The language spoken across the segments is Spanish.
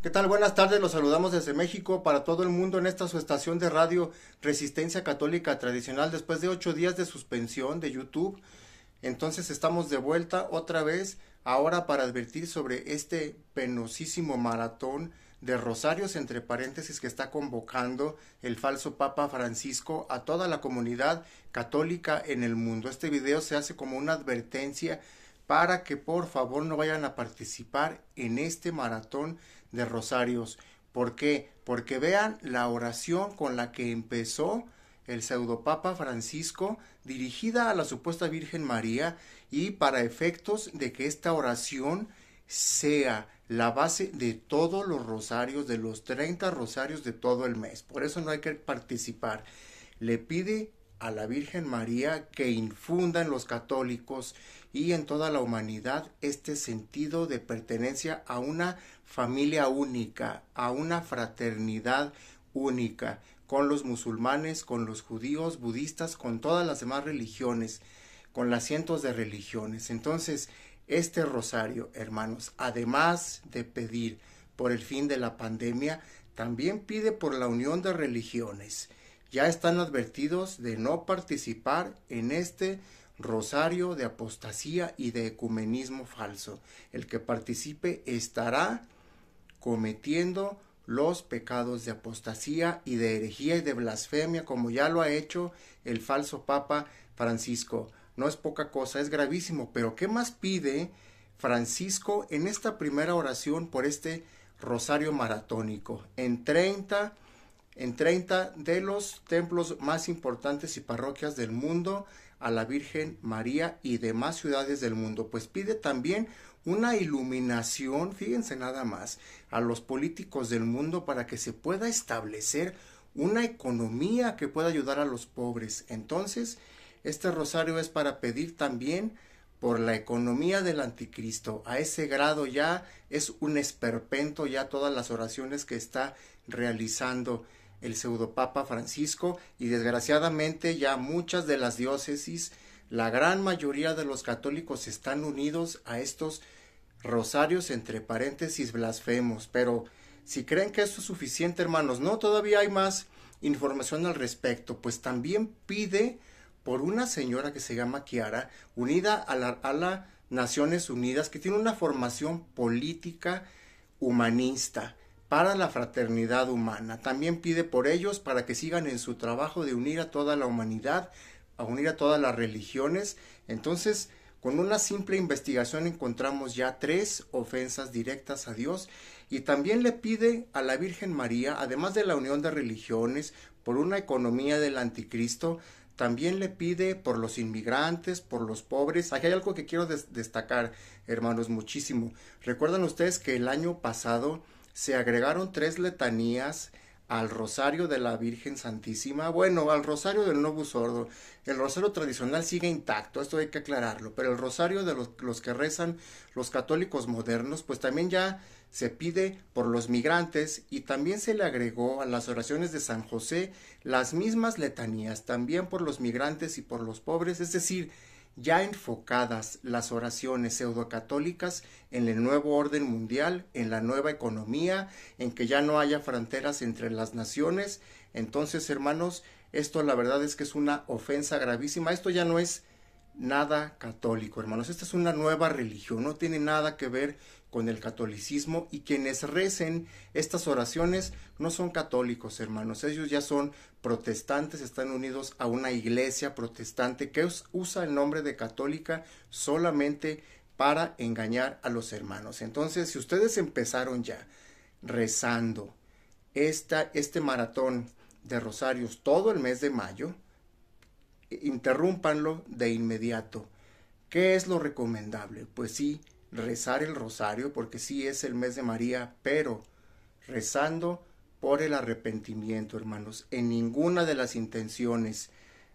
¿Qué tal? Buenas tardes, los saludamos desde México para todo el mundo en esta su estación de radio Resistencia Católica Tradicional después de ocho días de suspensión de YouTube. Entonces estamos de vuelta otra vez ahora para advertir sobre este penosísimo maratón de rosarios entre paréntesis que está convocando el falso Papa Francisco a toda la comunidad católica en el mundo. Este video se hace como una advertencia para que por favor no vayan a participar en este maratón de rosarios. ¿Por qué? Porque vean la oración con la que empezó el pseudopapa Francisco dirigida a la supuesta Virgen María y para efectos de que esta oración sea la base de todos los rosarios, de los 30 rosarios de todo el mes. Por eso no hay que participar. Le pide a la Virgen María que infunda en los católicos y en toda la humanidad este sentido de pertenencia a una familia única, a una fraternidad única, con los musulmanes, con los judíos, budistas, con todas las demás religiones, con las cientos de religiones. Entonces, este rosario, hermanos, además de pedir por el fin de la pandemia, también pide por la unión de religiones ya están advertidos de no participar en este rosario de apostasía y de ecumenismo falso. El que participe estará cometiendo los pecados de apostasía y de herejía y de blasfemia, como ya lo ha hecho el falso Papa Francisco. No es poca cosa, es gravísimo, pero ¿qué más pide Francisco en esta primera oración por este rosario maratónico? En 30 en 30 de los templos más importantes y parroquias del mundo a la Virgen María y demás ciudades del mundo. Pues pide también una iluminación, fíjense nada más, a los políticos del mundo para que se pueda establecer una economía que pueda ayudar a los pobres. Entonces, este rosario es para pedir también por la economía del anticristo. A ese grado ya es un esperpento ya todas las oraciones que está realizando el pseudopapa Francisco y desgraciadamente ya muchas de las diócesis, la gran mayoría de los católicos están unidos a estos rosarios entre paréntesis blasfemos. Pero si creen que esto es suficiente, hermanos, no, todavía hay más información al respecto, pues también pide por una señora que se llama Kiara, unida a la, a la Naciones Unidas, que tiene una formación política humanista para la fraternidad humana. También pide por ellos para que sigan en su trabajo de unir a toda la humanidad, a unir a todas las religiones. Entonces, con una simple investigación encontramos ya tres ofensas directas a Dios y también le pide a la Virgen María, además de la unión de religiones, por una economía del anticristo, también le pide por los inmigrantes, por los pobres. Aquí hay algo que quiero destacar, hermanos, muchísimo. Recuerdan ustedes que el año pasado se agregaron tres letanías al rosario de la Virgen Santísima, bueno, al rosario del Novus Sordo. El rosario tradicional sigue intacto, esto hay que aclararlo, pero el rosario de los, que rezan los católicos modernos, pues también ya se pide por los migrantes y también se le agregó a las oraciones de San José las mismas letanías, también por los migrantes y por los pobres, es decir, ya enfocadas las oraciones pseudo católicas en el nuevo orden mundial, en la nueva economía, en que ya no haya fronteras entre las naciones. Entonces, hermanos, esto la verdad es que es una ofensa gravísima. Esto ya no es nada católico, hermanos. Esta es una nueva religión, no tiene nada que ver con el catolicismo y quienes recen estas oraciones no son católicos, hermanos. Ellos ya son protestantes, están unidos a una iglesia protestante que usa el nombre de católica solamente para engañar a los hermanos. Entonces, si ustedes empezaron ya rezando esta, este maratón de rosarios todo el mes de mayo, interrúmpanlo de inmediato. ¿Qué es lo recomendable? Pues sí, rezar el rosario, porque sí es el mes de María, pero rezando por el arrepentimiento, hermanos. En ninguna de las intenciones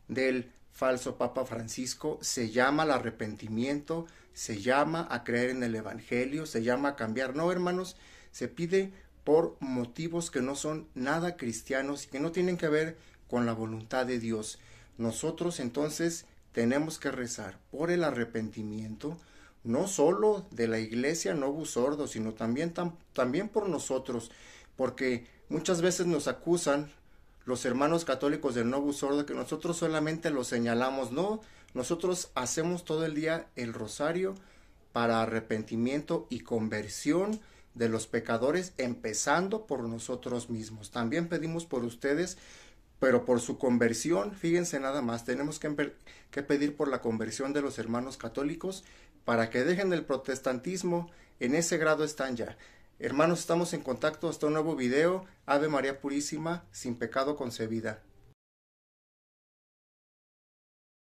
del falso Papa Francisco se llama al arrepentimiento, se llama a creer en el Evangelio, se llama a cambiar. No, hermanos, se pide por motivos que no son nada cristianos y que no tienen que ver con la voluntad de Dios. Nosotros entonces tenemos que rezar por el arrepentimiento, no solo de la iglesia Novus Sordo, sino también, también por nosotros, porque muchas veces nos acusan los hermanos católicos del Novus Sordo que nosotros solamente lo señalamos, no, nosotros hacemos todo el día el rosario para arrepentimiento y conversión de los pecadores, empezando por nosotros mismos. También pedimos por ustedes pero por su conversión, fíjense nada más, tenemos que, pedir por la conversión de los hermanos católicos para que dejen el protestantismo, en ese grado están ya. Hermanos, estamos en contacto hasta un nuevo video. Ave María Purísima, sin pecado concebida.